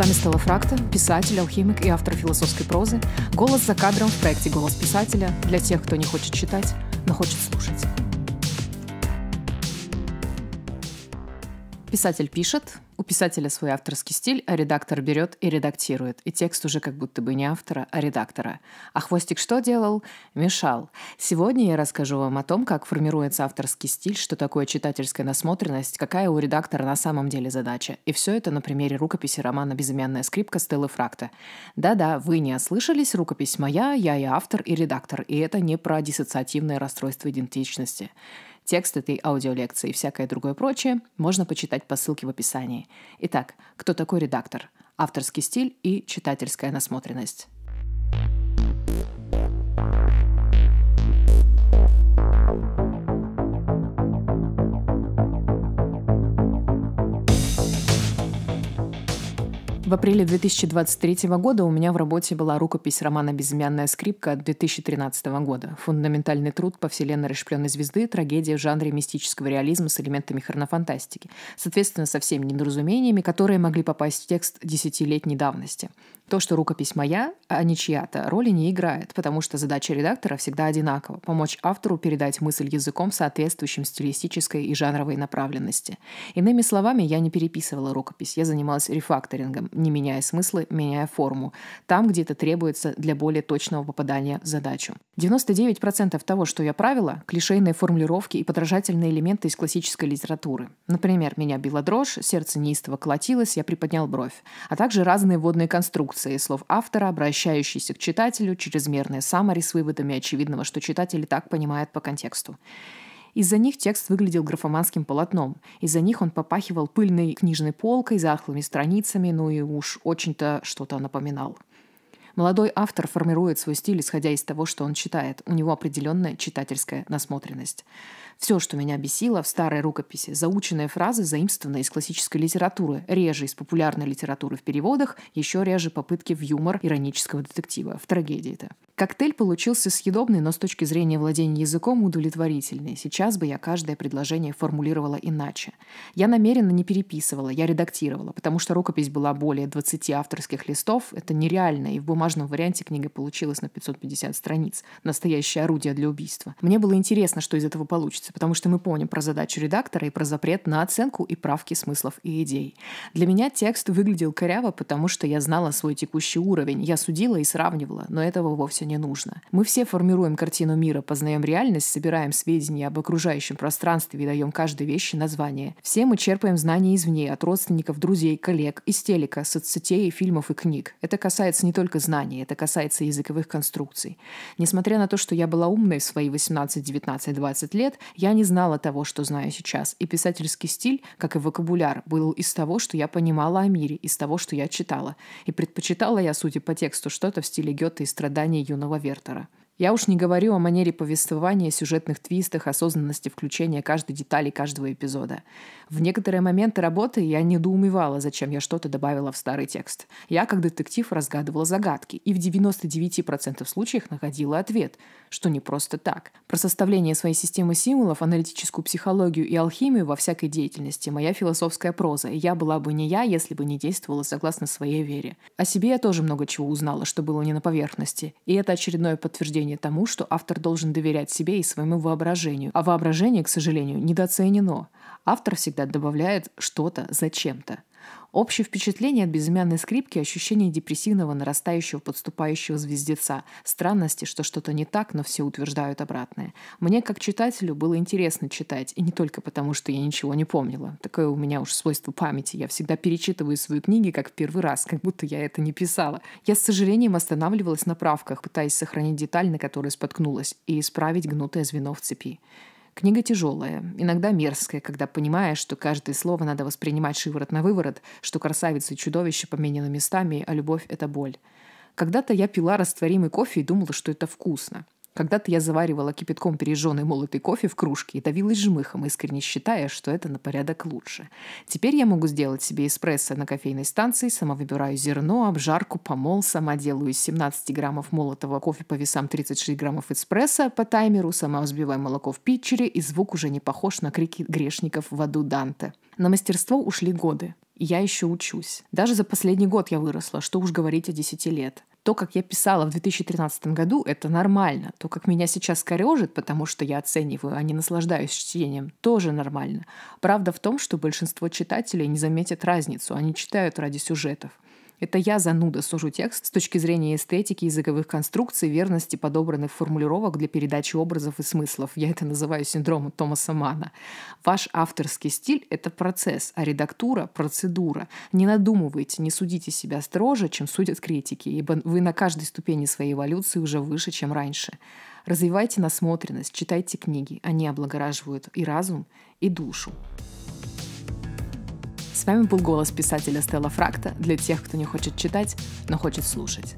вами Стелла Фракта, писатель, алхимик и автор философской прозы. «Голос за кадром» в проекте «Голос писателя» для тех, кто не хочет читать, но хочет слушать. Писатель пишет, у писателя свой авторский стиль, а редактор берет и редактирует. И текст уже как будто бы не автора, а редактора. А хвостик что делал? Мешал. Сегодня я расскажу вам о том, как формируется авторский стиль, что такое читательская насмотренность, какая у редактора на самом деле задача. И все это на примере рукописи романа «Безымянная скрипка» Стеллы Фракта. Да-да, вы не ослышались, рукопись моя, я и автор, и редактор. И это не про диссоциативное расстройство идентичности. Текст этой аудиолекции и всякое другое прочее можно почитать по ссылке в описании. Итак, кто такой редактор? Авторский стиль и читательская насмотренность. В апреле 2023 года у меня в работе была рукопись романа «Безымянная скрипка» 2013 года. Фундаментальный труд по вселенной расшпленной звезды, трагедия в жанре мистического реализма с элементами хорнофантастики. Соответственно, со всеми недоразумениями, которые могли попасть в текст десятилетней давности. То, что рукопись моя, а не чья-то, роли не играет, потому что задача редактора всегда одинакова – помочь автору передать мысль языком, соответствующим стилистической и жанровой направленности. Иными словами, я не переписывала рукопись, я занималась рефакторингом, не меняя смыслы, меняя форму, там, где это требуется для более точного попадания в задачу. 99% того, что я правила – клишейные формулировки и подражательные элементы из классической литературы. Например, меня била дрожь, сердце неистово колотилось, я приподнял бровь, а также разные водные конструкции, конструкция слов автора, обращающийся к читателю, чрезмерные саммари с выводами очевидного, что читатель и так понимает по контексту. Из-за них текст выглядел графоманским полотном. Из-за них он попахивал пыльной книжной полкой, затхлыми страницами, ну и уж очень-то что-то напоминал. Молодой автор формирует свой стиль, исходя из того, что он читает. У него определенная читательская насмотренность. Все, что меня бесило в старой рукописи, заученные фразы, заимствованные из классической литературы, реже из популярной литературы в переводах, еще реже попытки в юмор иронического детектива, в трагедии-то. Коктейль получился съедобный, но с точки зрения владения языком удовлетворительный. Сейчас бы я каждое предложение формулировала иначе. Я намеренно не переписывала, я редактировала, потому что рукопись была более 20 авторских листов. Это нереально, и в бумажном бумажном варианте книга получилась на 550 страниц. Настоящее орудие для убийства. Мне было интересно, что из этого получится, потому что мы помним про задачу редактора и про запрет на оценку и правки смыслов и идей. Для меня текст выглядел коряво, потому что я знала свой текущий уровень. Я судила и сравнивала, но этого вовсе не нужно. Мы все формируем картину мира, познаем реальность, собираем сведения об окружающем пространстве и даем каждой вещи название. Все мы черпаем знания извне, от родственников, друзей, коллег, из телека, соцсетей, фильмов и книг. Это касается не только знаний, знаний, это касается языковых конструкций. Несмотря на то, что я была умной в свои 18, 19, 20 лет, я не знала того, что знаю сейчас, и писательский стиль, как и вокабуляр, был из того, что я понимала о мире, из того, что я читала. И предпочитала я, судя по тексту, что-то в стиле Гёте и страдания юного Вертера. Я уж не говорю о манере повествования, сюжетных твистах, осознанности включения каждой детали каждого эпизода. В некоторые моменты работы я недоумевала, зачем я что-то добавила в старый текст. Я, как детектив, разгадывала загадки и в 99% случаев находила ответ, что не просто так. Про составление своей системы символов, аналитическую психологию и алхимию во всякой деятельности моя философская проза, и я была бы не я, если бы не действовала согласно своей вере. О себе я тоже много чего узнала, что было не на поверхности, и это очередное подтверждение значение тому, что автор должен доверять себе и своему воображению. А воображение, к сожалению, недооценено. Автор всегда добавляет что-то зачем-то. Общее впечатление от безымянной скрипки – ощущение депрессивного, нарастающего, подступающего звездеца. Странности, что что-то не так, но все утверждают обратное. Мне, как читателю, было интересно читать, и не только потому, что я ничего не помнила. Такое у меня уж свойство памяти. Я всегда перечитываю свои книги, как в первый раз, как будто я это не писала. Я с сожалением останавливалась на правках, пытаясь сохранить деталь, на которой споткнулась, и исправить гнутое звено в цепи. Книга тяжелая, иногда мерзкая, когда понимаешь, что каждое слово надо воспринимать шиворот на выворот, что красавица и чудовище поменены местами, а любовь — это боль. Когда-то я пила растворимый кофе и думала, что это вкусно. Когда-то я заваривала кипятком пережженный молотый кофе в кружке и давилась жмыхом, искренне считая, что это на порядок лучше. Теперь я могу сделать себе эспрессо на кофейной станции, сама выбираю зерно, обжарку, помол, сама делаю из 17 граммов молотого кофе по весам 36 граммов эспрессо по таймеру, сама взбиваю молоко в питчере, и звук уже не похож на крики грешников в аду Данте. На мастерство ушли годы. Я еще учусь. Даже за последний год я выросла, что уж говорить о 10 лет. То, как я писала в 2013 году, это нормально. То, как меня сейчас корежит, потому что я оцениваю, а не наслаждаюсь чтением, тоже нормально. Правда в том, что большинство читателей не заметят разницу, они читают ради сюжетов. Это я, зануда, сужу текст с точки зрения эстетики, языковых конструкций, верности подобранных формулировок для передачи образов и смыслов. Я это называю синдромом Томаса Мана. Ваш авторский стиль — это процесс, а редактура — процедура. Не надумывайте, не судите себя строже, чем судят критики, ибо вы на каждой ступени своей эволюции уже выше, чем раньше. Развивайте насмотренность, читайте книги. Они облагораживают и разум, и душу. С вами был голос писателя Стелла Фракта для тех, кто не хочет читать, но хочет слушать.